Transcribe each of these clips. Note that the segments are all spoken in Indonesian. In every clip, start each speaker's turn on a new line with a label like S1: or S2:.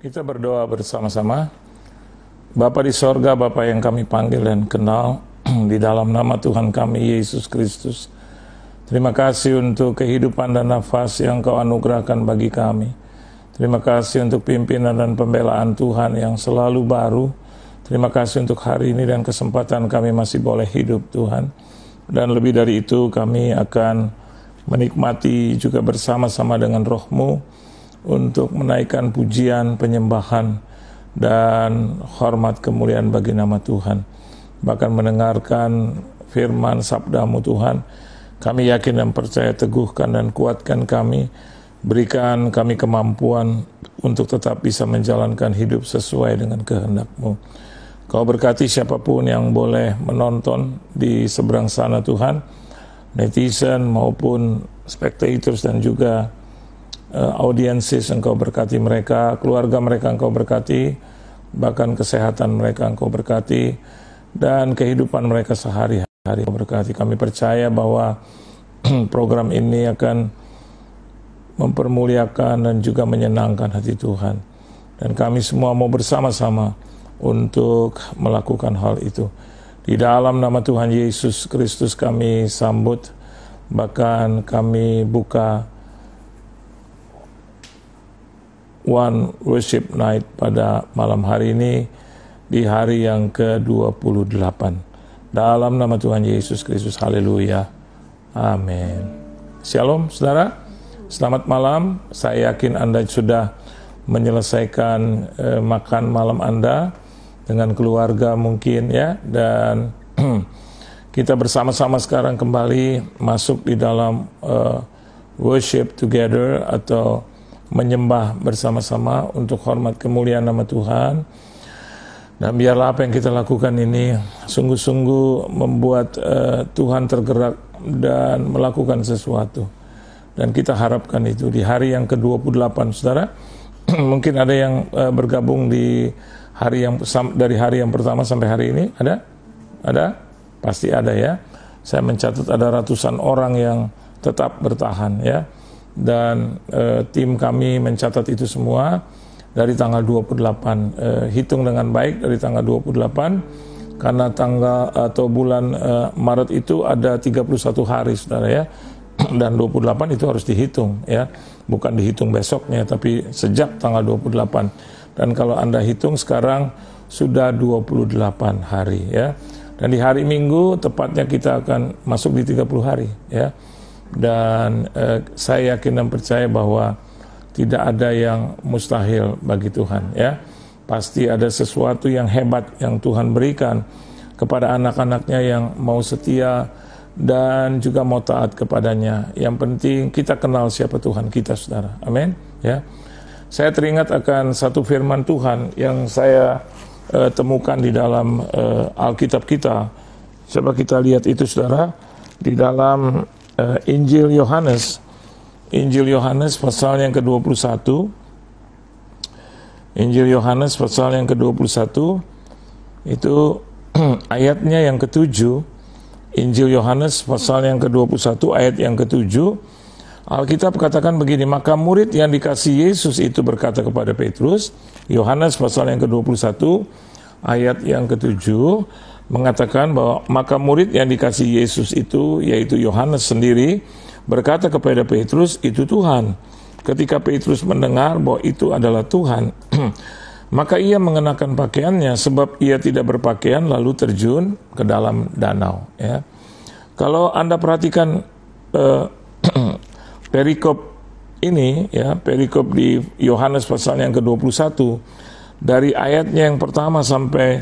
S1: Kita berdoa bersama-sama. Bapa di sorga, Bapa yang kami panggil dan kenal, di dalam nama Tuhan kami, Yesus Kristus, terima kasih untuk kehidupan dan nafas yang kau anugerahkan bagi kami. Terima kasih untuk pimpinan dan pembelaan Tuhan yang selalu baru. Terima kasih untuk hari ini dan kesempatan kami masih boleh hidup Tuhan. Dan lebih dari itu kami akan menikmati juga bersama-sama dengan rohmu untuk menaikkan pujian, penyembahan, dan hormat kemuliaan bagi nama Tuhan. Bahkan mendengarkan firman sabdamu Tuhan, kami yakin dan percaya teguhkan dan kuatkan kami, berikan kami kemampuan untuk tetap bisa menjalankan hidup sesuai dengan kehendakmu. Kau berkati siapapun yang boleh menonton di seberang sana Tuhan, netizen maupun spectators dan juga uh, eh, audiences engkau berkati mereka, keluarga mereka engkau berkati, bahkan kesehatan mereka engkau berkati, dan kehidupan mereka sehari-hari engkau berkati. Kami percaya bahwa program ini akan mempermuliakan dan juga menyenangkan hati Tuhan. Dan kami semua mau bersama-sama untuk melakukan hal itu. Di dalam nama Tuhan Yesus Kristus kami sambut, bahkan kami buka One Worship Night pada malam hari ini di hari yang ke-28. Dalam nama Tuhan Yesus Kristus, haleluya. Amin. Shalom saudara, selamat malam. Saya yakin Anda sudah menyelesaikan eh, makan malam Anda dengan keluarga mungkin ya dan kita bersama-sama sekarang kembali masuk di dalam uh, worship together atau menyembah bersama-sama untuk hormat kemuliaan nama Tuhan. Dan nah, biarlah apa yang kita lakukan ini sungguh-sungguh membuat uh, Tuhan tergerak dan melakukan sesuatu. Dan kita harapkan itu di hari yang ke-28, Saudara. mungkin ada yang uh, bergabung di hari yang dari hari yang pertama sampai hari ini, ada? Ada? Pasti ada ya. Saya mencatat ada ratusan orang yang tetap bertahan ya dan e, tim kami mencatat itu semua dari tanggal 28 e, eh, hitung dengan baik dari tanggal 28 karena tanggal atau bulan e, Maret itu ada 31 hari Saudara ya dan 28 itu harus dihitung ya bukan dihitung besoknya tapi sejak tanggal 28 dan kalau Anda hitung sekarang sudah 28 hari ya dan di hari Minggu tepatnya kita akan masuk di 30 hari ya dan eh, saya yakin dan percaya bahwa tidak ada yang mustahil bagi Tuhan ya pasti ada sesuatu yang hebat yang Tuhan berikan kepada anak-anaknya yang mau setia dan juga mau taat kepadanya yang penting kita kenal siapa Tuhan kita saudara amin ya saya teringat akan satu firman Tuhan yang saya uh, temukan di dalam uh, Alkitab kita coba kita lihat itu saudara di dalam uh, Injil Yohanes Injil Yohanes pasal yang ke-21 Injil Yohanes pasal yang ke-21 itu ayatnya yang ke-7 Injil Yohanes pasal yang ke-21 ayat yang ke-7 Alkitab katakan begini, maka murid yang dikasih Yesus itu berkata kepada Petrus, Yohanes pasal yang ke-21 ayat yang ke-7 mengatakan bahwa maka murid yang dikasih Yesus itu yaitu Yohanes sendiri berkata kepada Petrus itu Tuhan. Ketika Petrus mendengar bahwa itu adalah Tuhan, maka ia mengenakan pakaiannya sebab ia tidak berpakaian lalu terjun ke dalam danau. Ya. Kalau anda perhatikan eh, perikop ini, ya perikop di Yohanes pasal yang ke 21 dari ayatnya yang pertama sampai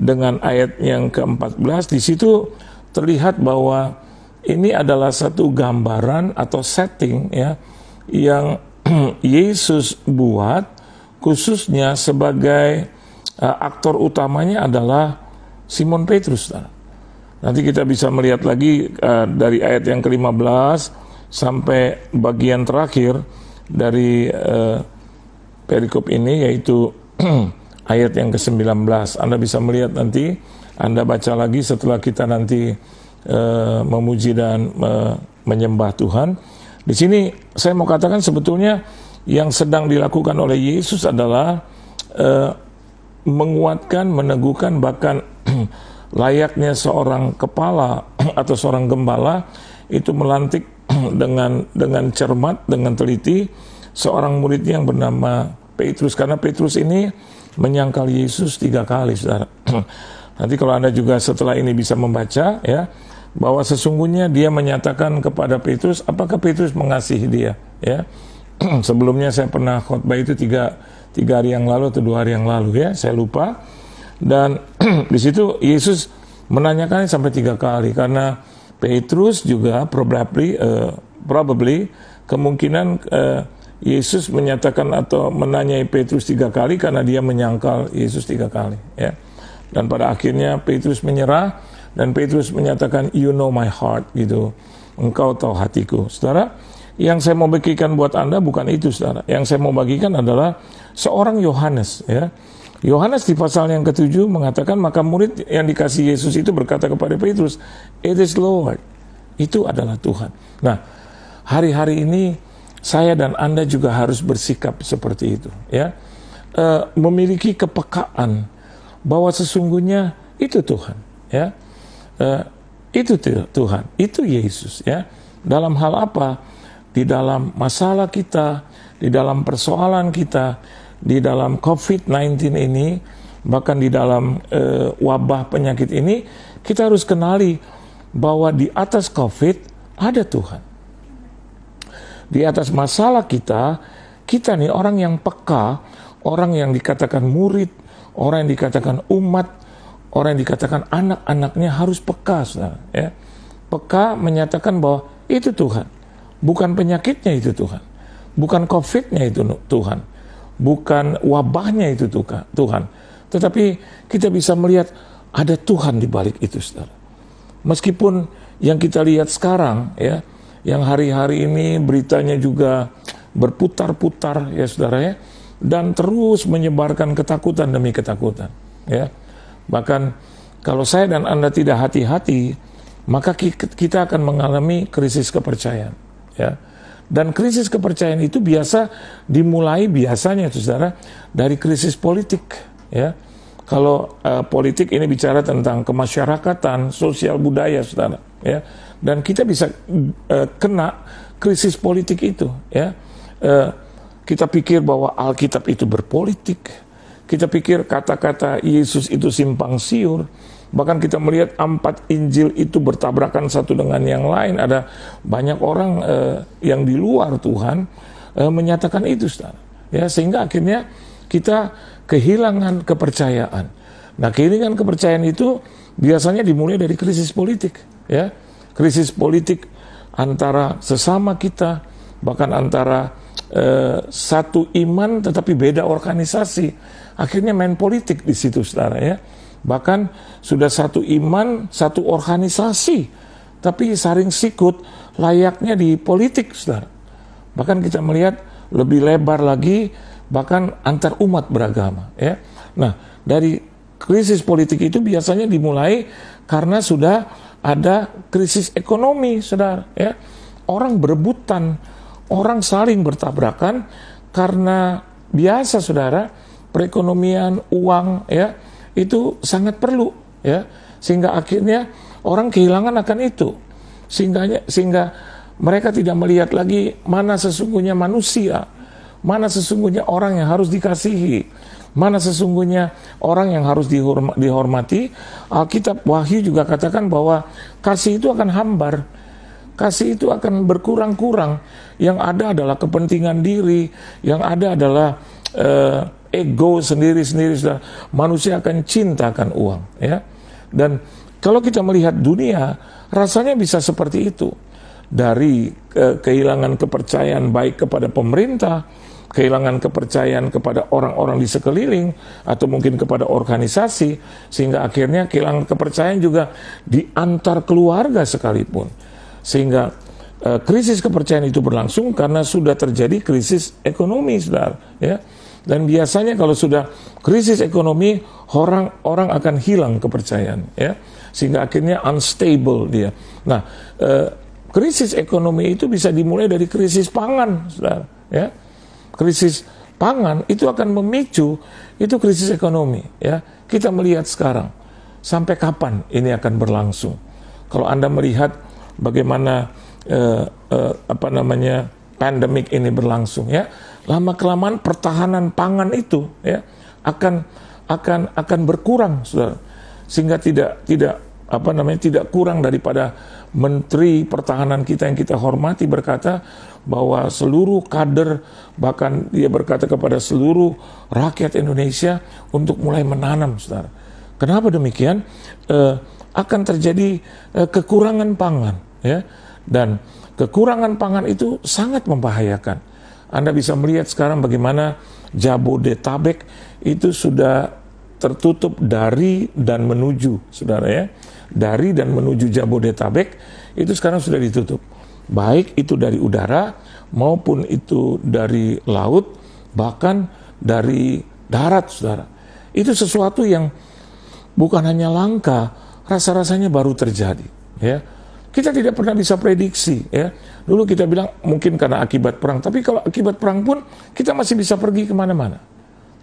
S1: dengan ayat yang ke-14 di situ terlihat bahwa ini adalah satu gambaran atau setting ya yang Yesus buat khususnya sebagai uh, aktor utamanya adalah Simon Petrus. Nanti kita bisa melihat lagi uh, dari ayat yang ke-15 sampai bagian terakhir dari uh, perikop ini yaitu ayat yang ke-19. Anda bisa melihat nanti, Anda baca lagi setelah kita nanti uh, memuji dan uh, menyembah Tuhan. Di sini saya mau katakan sebetulnya yang sedang dilakukan oleh Yesus adalah uh, menguatkan, meneguhkan bahkan layaknya seorang kepala atau seorang gembala itu melantik dengan dengan cermat, dengan teliti seorang muridnya yang bernama Petrus karena Petrus ini menyangkal Yesus tiga kali, saudara. Nanti kalau Anda juga setelah ini bisa membaca, ya, bahwa sesungguhnya dia menyatakan kepada Petrus, apakah Petrus mengasihi dia, ya. Sebelumnya saya pernah khotbah itu tiga, tiga hari yang lalu atau dua hari yang lalu ya, saya lupa. Dan di situ Yesus menanyakan sampai tiga kali karena Petrus juga probably uh, probably kemungkinan uh, Yesus menyatakan atau menanyai Petrus tiga kali karena dia menyangkal Yesus tiga kali. Ya. Dan pada akhirnya Petrus menyerah dan Petrus menyatakan, you know my heart gitu. Engkau tahu hatiku. Saudara, yang saya mau bagikan buat Anda bukan itu, saudara. Yang saya mau bagikan adalah seorang Yohanes. Ya. Yohanes di pasal yang ketujuh mengatakan, maka murid yang dikasih Yesus itu berkata kepada Petrus, it is Lord. Itu adalah Tuhan. Nah, hari-hari ini saya dan Anda juga harus bersikap seperti itu, ya. E, memiliki kepekaan bahwa sesungguhnya itu Tuhan, ya. E, itu Tuhan, itu Yesus, ya. Dalam hal apa? Di dalam masalah kita, di dalam persoalan kita, di dalam COVID-19 ini, bahkan di dalam e, wabah penyakit ini, kita harus kenali bahwa di atas COVID ada Tuhan di atas masalah kita, kita nih orang yang peka, orang yang dikatakan murid, orang yang dikatakan umat, orang yang dikatakan anak-anaknya harus peka, saudara, ya. Peka menyatakan bahwa itu Tuhan, bukan penyakitnya itu Tuhan, bukan COVID-nya itu Tuhan, bukan wabahnya itu Tuhan, tetapi kita bisa melihat ada Tuhan di balik itu, saudara. Meskipun yang kita lihat sekarang, ya, yang hari-hari ini beritanya juga berputar-putar ya saudara ya dan terus menyebarkan ketakutan demi ketakutan ya bahkan kalau saya dan anda tidak hati-hati maka kita akan mengalami krisis kepercayaan ya dan krisis kepercayaan itu biasa dimulai biasanya saudara dari krisis politik ya kalau uh, politik ini bicara tentang kemasyarakatan, sosial budaya, saudara, ya. Dan kita bisa uh, kena krisis politik itu, ya. Uh, kita pikir bahwa Alkitab itu berpolitik, kita pikir kata-kata Yesus itu simpang siur. Bahkan kita melihat empat Injil itu bertabrakan satu dengan yang lain. Ada banyak orang uh, yang di luar Tuhan uh, menyatakan itu, saudara, Ya, sehingga akhirnya kita kehilangan kepercayaan. Nah, kehilangan kepercayaan itu biasanya dimulai dari krisis politik, ya. Krisis politik antara sesama kita, bahkan antara eh, satu iman tetapi beda organisasi. Akhirnya main politik di situ, saudara ya. Bahkan sudah satu iman, satu organisasi, tapi saring sikut layaknya di politik, saudara. Bahkan kita melihat lebih lebar lagi bahkan antar umat beragama ya. Nah, dari krisis politik itu biasanya dimulai karena sudah ada krisis ekonomi, Saudara, ya. Orang berebutan, orang saling bertabrakan karena biasa Saudara, perekonomian, uang ya, itu sangat perlu ya. Sehingga akhirnya orang kehilangan akan itu. Sehingga sehingga mereka tidak melihat lagi mana sesungguhnya manusia mana sesungguhnya orang yang harus dikasihi, mana sesungguhnya orang yang harus dihormati. Alkitab Wahyu juga katakan bahwa kasih itu akan hambar, kasih itu akan berkurang-kurang. Yang ada adalah kepentingan diri, yang ada adalah uh, ego sendiri-sendiri. Manusia akan cinta akan uang, ya. Dan kalau kita melihat dunia, rasanya bisa seperti itu dari eh, kehilangan kepercayaan baik kepada pemerintah, kehilangan kepercayaan kepada orang-orang di sekeliling atau mungkin kepada organisasi sehingga akhirnya kehilangan kepercayaan juga di antar keluarga sekalipun sehingga e, krisis kepercayaan itu berlangsung karena sudah terjadi krisis ekonomi saudara ya dan biasanya kalau sudah krisis ekonomi orang-orang akan hilang kepercayaan ya sehingga akhirnya unstable dia nah e, krisis ekonomi itu bisa dimulai dari krisis pangan saudara ya krisis pangan itu akan memicu itu krisis ekonomi ya. Kita melihat sekarang sampai kapan ini akan berlangsung. Kalau Anda melihat bagaimana eh, eh, apa namanya pandemik ini berlangsung ya, lama kelamaan pertahanan pangan itu ya akan akan akan berkurang Saudara. Sehingga tidak tidak apa namanya tidak kurang daripada Menteri Pertahanan kita yang kita hormati berkata bahwa seluruh kader bahkan dia berkata kepada seluruh rakyat Indonesia untuk mulai menanam, saudara. Kenapa demikian? Eh, akan terjadi eh, kekurangan pangan, ya. Dan kekurangan pangan itu sangat membahayakan. Anda bisa melihat sekarang bagaimana Jabodetabek itu sudah tertutup dari dan menuju, saudara ya dari dan menuju Jabodetabek itu sekarang sudah ditutup. Baik itu dari udara maupun itu dari laut, bahkan dari darat, saudara. Itu sesuatu yang bukan hanya langka, rasa-rasanya baru terjadi. Ya, kita tidak pernah bisa prediksi. Ya, dulu kita bilang mungkin karena akibat perang, tapi kalau akibat perang pun kita masih bisa pergi kemana-mana.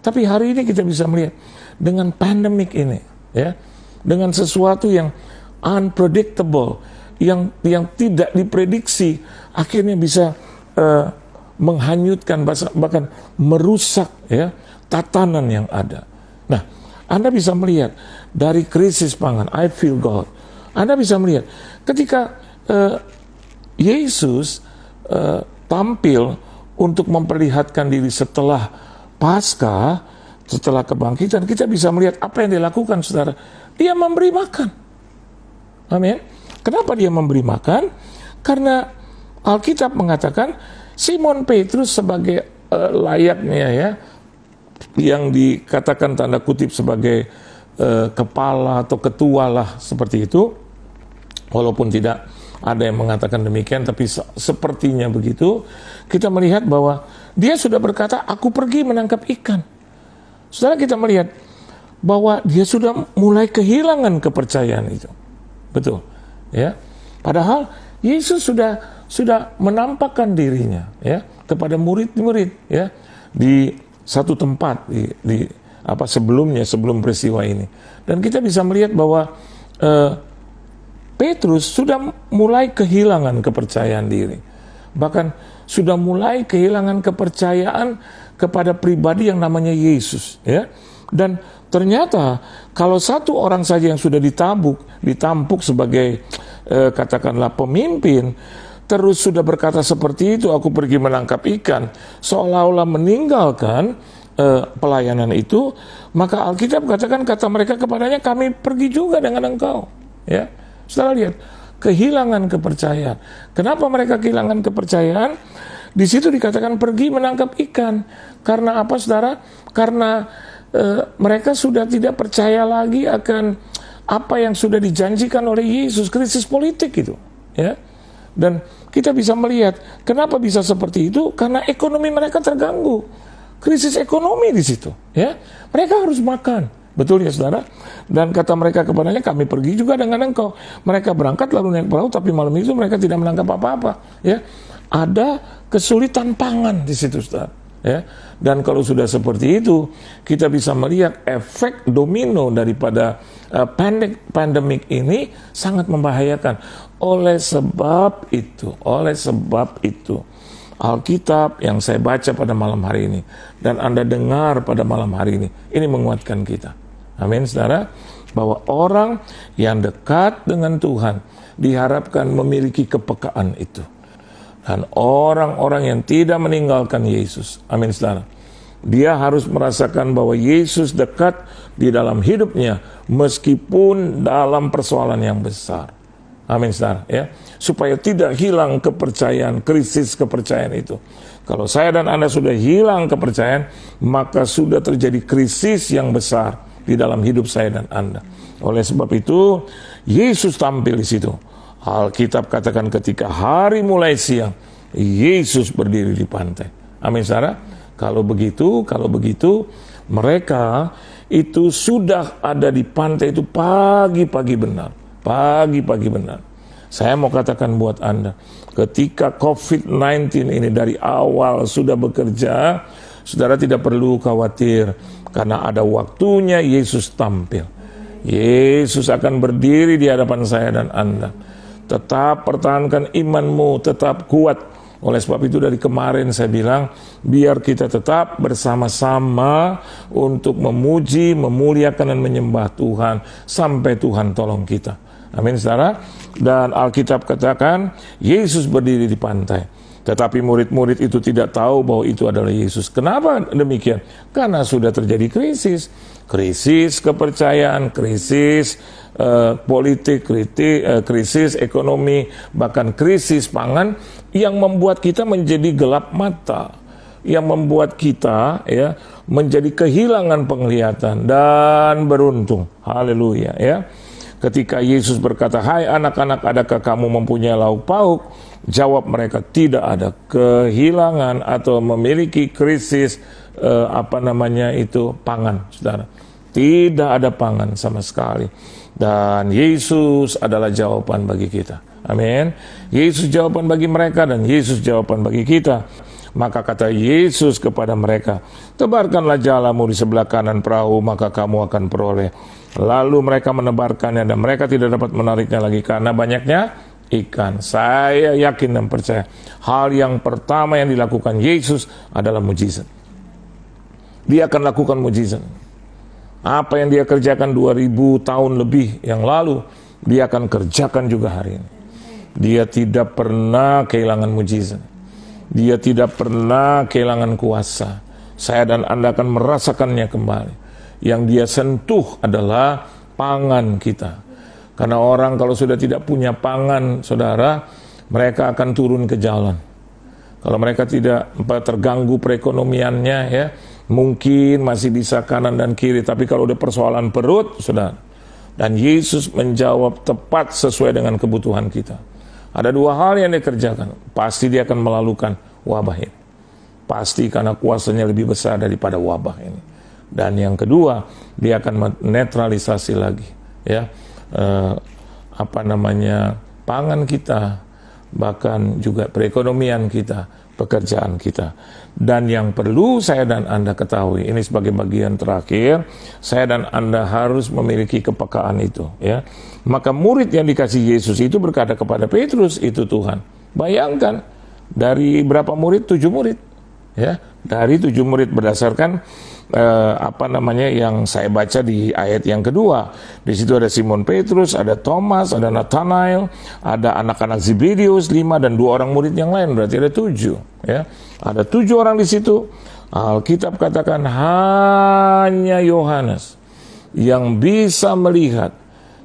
S1: Tapi hari ini kita bisa melihat dengan pandemik ini, ya, dengan sesuatu yang unpredictable, yang yang tidak diprediksi, akhirnya bisa uh, menghanyutkan bahkan merusak ya tatanan yang ada. Nah, Anda bisa melihat dari krisis pangan, I feel God. Anda bisa melihat ketika uh, Yesus uh, tampil untuk memperlihatkan diri setelah Paskah, setelah kebangkitan, kita bisa melihat apa yang dilakukan saudara dia memberi makan. Amin. Kenapa dia memberi makan? Karena Alkitab mengatakan Simon Petrus sebagai uh, layaknya ya yang dikatakan tanda kutip sebagai uh, kepala atau ketua lah seperti itu walaupun tidak ada yang mengatakan demikian tapi se sepertinya begitu kita melihat bahwa dia sudah berkata aku pergi menangkap ikan saudara kita melihat bahwa dia sudah mulai kehilangan kepercayaan itu. Betul. Ya. Padahal Yesus sudah sudah menampakkan dirinya ya kepada murid-murid ya di satu tempat di, di apa sebelumnya sebelum peristiwa ini. Dan kita bisa melihat bahwa eh, Petrus sudah mulai kehilangan kepercayaan diri. Bahkan sudah mulai kehilangan kepercayaan kepada pribadi yang namanya Yesus ya. Dan Ternyata kalau satu orang saja yang sudah ditabuk, ditampuk sebagai eh, katakanlah pemimpin, terus sudah berkata seperti itu, aku pergi menangkap ikan, seolah-olah meninggalkan eh, pelayanan itu, maka Alkitab katakan kata mereka kepadanya, kami pergi juga dengan engkau. Ya, setelah lihat kehilangan kepercayaan. Kenapa mereka kehilangan kepercayaan? Di situ dikatakan pergi menangkap ikan. Karena apa, saudara? Karena Eh, mereka sudah tidak percaya lagi akan apa yang sudah dijanjikan oleh Yesus krisis politik gitu ya dan kita bisa melihat kenapa bisa seperti itu karena ekonomi mereka terganggu krisis ekonomi di situ ya mereka harus makan Betul ya saudara? Dan kata mereka kepadanya, kami pergi juga dengan engkau. Mereka berangkat lalu naik perahu, tapi malam itu mereka tidak menangkap apa-apa. Ya, Ada kesulitan pangan di situ saudara. Ya. Dan kalau sudah seperti itu, kita bisa melihat efek domino daripada eh, pandemik pandemik ini sangat membahayakan. Oleh sebab itu, oleh sebab itu, Alkitab yang saya baca pada malam hari ini dan Anda dengar pada malam hari ini, ini menguatkan kita. Amin, saudara. Bahwa orang yang dekat dengan Tuhan diharapkan memiliki kepekaan itu dan orang-orang yang tidak meninggalkan Yesus. Amin saudara. Dia harus merasakan bahwa Yesus dekat di dalam hidupnya meskipun dalam persoalan yang besar. Amin saudara ya. Supaya tidak hilang kepercayaan, krisis kepercayaan itu. Kalau saya dan Anda sudah hilang kepercayaan, maka sudah terjadi krisis yang besar di dalam hidup saya dan Anda. Oleh sebab itu, Yesus tampil di situ Alkitab katakan ketika hari mulai siang, Yesus berdiri di pantai. Amin Sarah. Kalau begitu, kalau begitu mereka itu sudah ada di pantai itu pagi-pagi benar. Pagi-pagi benar. Saya mau katakan buat Anda, ketika COVID-19 ini dari awal sudah bekerja, saudara tidak perlu khawatir karena ada waktunya Yesus tampil. Yesus akan berdiri di hadapan saya dan Anda tetap pertahankan imanmu, tetap kuat. Oleh sebab itu dari kemarin saya bilang, biar kita tetap bersama-sama untuk memuji, memuliakan dan menyembah Tuhan sampai Tuhan tolong kita. Amin saudara. Dan Alkitab katakan, Yesus berdiri di pantai tetapi murid-murid itu tidak tahu bahwa itu adalah Yesus. Kenapa demikian? Karena sudah terjadi krisis, krisis kepercayaan, krisis eh, politik, kritik, eh, krisis ekonomi, bahkan krisis pangan yang membuat kita menjadi gelap mata, yang membuat kita ya menjadi kehilangan penglihatan dan beruntung. Haleluya ya. Ketika Yesus berkata, "Hai anak-anak, adakah kamu mempunyai lauk pauk?" Jawab mereka tidak ada kehilangan atau memiliki krisis eh, apa namanya itu pangan, saudara. Tidak ada pangan sama sekali. Dan Yesus adalah jawaban bagi kita. Amin. Yesus jawaban bagi mereka dan Yesus jawaban bagi kita. Maka kata Yesus kepada mereka, tebarkanlah jalamu di sebelah kanan perahu, maka kamu akan peroleh. Lalu mereka menebarkannya dan mereka tidak dapat menariknya lagi karena banyaknya ikan. Saya yakin dan percaya hal yang pertama yang dilakukan Yesus adalah mujizat. Dia akan lakukan mujizat. Apa yang dia kerjakan 2000 tahun lebih yang lalu, dia akan kerjakan juga hari ini. Dia tidak pernah kehilangan mujizat. Dia tidak pernah kehilangan kuasa. Saya dan Anda akan merasakannya kembali. Yang dia sentuh adalah pangan kita karena orang kalau sudah tidak punya pangan, saudara, mereka akan turun ke jalan. Kalau mereka tidak terganggu perekonomiannya ya, mungkin masih bisa kanan dan kiri. Tapi kalau udah persoalan perut, saudara, dan Yesus menjawab tepat sesuai dengan kebutuhan kita. Ada dua hal yang dia kerjakan. pasti dia akan melalukan wabah ini. Pasti karena kuasanya lebih besar daripada wabah ini. Dan yang kedua, dia akan menetralisasi lagi, ya eh, apa namanya pangan kita, bahkan juga perekonomian kita, pekerjaan kita. Dan yang perlu saya dan Anda ketahui, ini sebagai bagian terakhir, saya dan Anda harus memiliki kepekaan itu, ya. Maka murid yang dikasih Yesus itu berkata kepada Petrus, itu Tuhan. Bayangkan dari berapa murid? Tujuh murid. Ya, dari tujuh murid berdasarkan eh, apa namanya yang saya baca di ayat yang kedua. Di situ ada Simon Petrus, ada Thomas, ada Nathanael, ada anak-anak Zebedius lima dan dua orang murid yang lain berarti ada tujuh. Ya, ada tujuh orang di situ. Alkitab katakan hanya Yohanes yang bisa melihat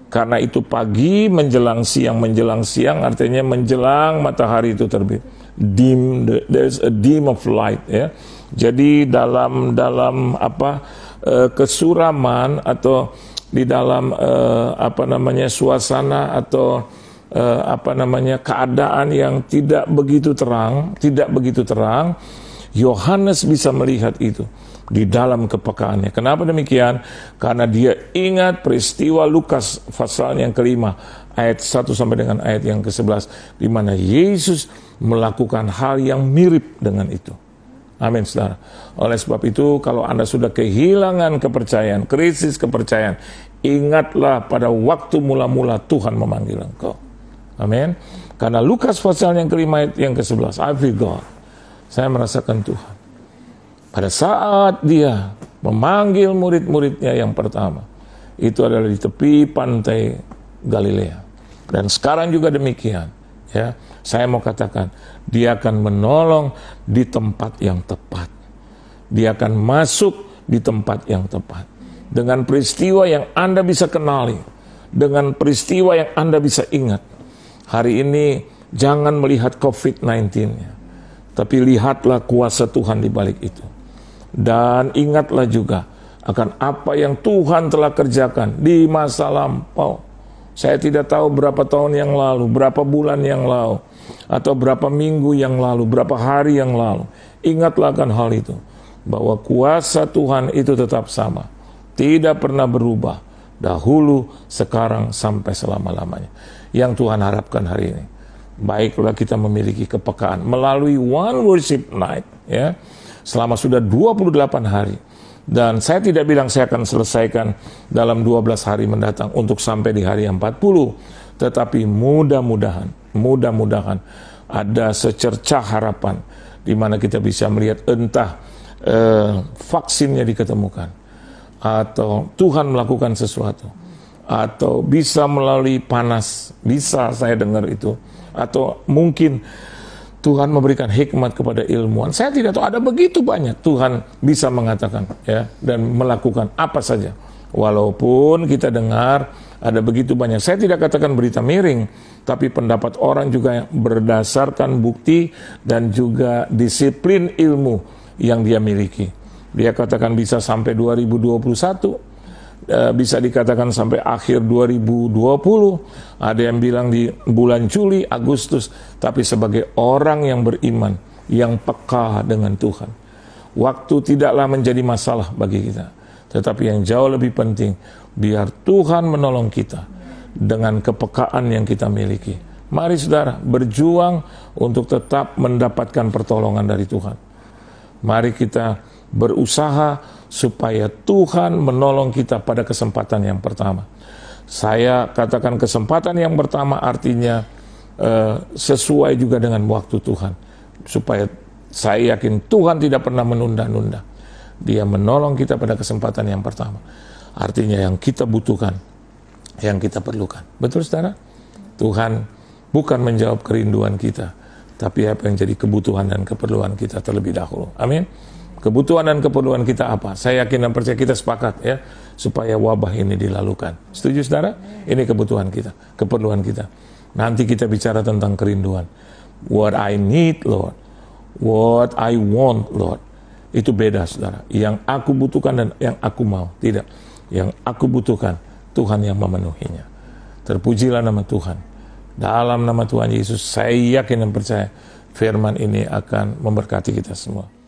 S1: karena itu pagi menjelang siang menjelang siang artinya menjelang matahari itu terbit dim is a dim of light ya jadi dalam dalam apa eh, kesuraman atau di dalam eh, apa namanya suasana atau eh, apa namanya keadaan yang tidak begitu terang tidak begitu terang Yohanes bisa melihat itu di dalam kepekaannya. Kenapa demikian? Karena dia ingat peristiwa Lukas pasal yang kelima ayat 1 sampai dengan ayat yang ke-11 di mana Yesus melakukan hal yang mirip dengan itu. Amin, saudara. Oleh sebab itu, kalau Anda sudah kehilangan kepercayaan, krisis kepercayaan, ingatlah pada waktu mula-mula Tuhan memanggil engkau. Amin. Karena Lukas pasal yang kelima, yang ke-11, I feel God. Saya merasakan Tuhan. Pada saat dia memanggil murid-muridnya yang pertama, itu adalah di tepi pantai Galilea. Dan sekarang juga demikian. Ya, saya mau katakan, dia akan menolong di tempat yang tepat. Dia akan masuk di tempat yang tepat. Dengan peristiwa yang Anda bisa kenali, dengan peristiwa yang Anda bisa ingat. Hari ini jangan melihat covid 19 tapi lihatlah kuasa Tuhan di balik itu. Dan ingatlah juga akan apa yang Tuhan telah kerjakan di masa lampau. Saya tidak tahu berapa tahun yang lalu, berapa bulan yang lalu atau berapa minggu yang lalu, berapa hari yang lalu. Ingatlah akan hal itu bahwa kuasa Tuhan itu tetap sama, tidak pernah berubah dahulu, sekarang sampai selama-lamanya. Yang Tuhan harapkan hari ini. Baiklah kita memiliki kepekaan melalui One Worship Night ya. Selama sudah 28 hari dan saya tidak bilang saya akan selesaikan dalam 12 hari mendatang untuk sampai di hari yang 40 tetapi mudah-mudahan, mudah-mudahan ada secercah harapan di mana kita bisa melihat entah eh, vaksinnya diketemukan atau Tuhan melakukan sesuatu atau bisa melalui panas, bisa saya dengar itu atau mungkin Tuhan memberikan hikmat kepada ilmuwan. Saya tidak tahu ada begitu banyak Tuhan bisa mengatakan ya dan melakukan apa saja. Walaupun kita dengar ada begitu banyak. Saya tidak katakan berita miring, tapi pendapat orang juga berdasarkan bukti dan juga disiplin ilmu yang dia miliki. Dia katakan bisa sampai 2021, e, bisa dikatakan sampai akhir 2020, ada yang bilang di bulan Juli, Agustus, tapi sebagai orang yang beriman, yang peka dengan Tuhan. Waktu tidaklah menjadi masalah bagi kita tetapi yang jauh lebih penting, biar Tuhan menolong kita dengan kepekaan yang kita miliki. Mari saudara berjuang untuk tetap mendapatkan pertolongan dari Tuhan. Mari kita berusaha supaya Tuhan menolong kita pada kesempatan yang pertama. Saya katakan kesempatan yang pertama artinya eh, sesuai juga dengan waktu Tuhan. Supaya saya yakin Tuhan tidak pernah menunda-nunda dia menolong kita pada kesempatan yang pertama. Artinya yang kita butuhkan, yang kita perlukan. Betul saudara? Tuhan bukan menjawab kerinduan kita, tapi apa yang jadi kebutuhan dan keperluan kita terlebih dahulu. Amin. Kebutuhan dan keperluan kita apa? Saya yakin dan percaya kita sepakat ya, supaya wabah ini dilalukan. Setuju saudara? Ini kebutuhan kita, keperluan kita. Nanti kita bicara tentang kerinduan. What I need, Lord. What I want, Lord. Itu beda, saudara. Yang aku butuhkan dan yang aku mau. Tidak. Yang aku butuhkan, Tuhan yang memenuhinya. Terpujilah nama Tuhan. Dalam nama Tuhan Yesus, saya yakin dan percaya firman ini akan memberkati kita semua.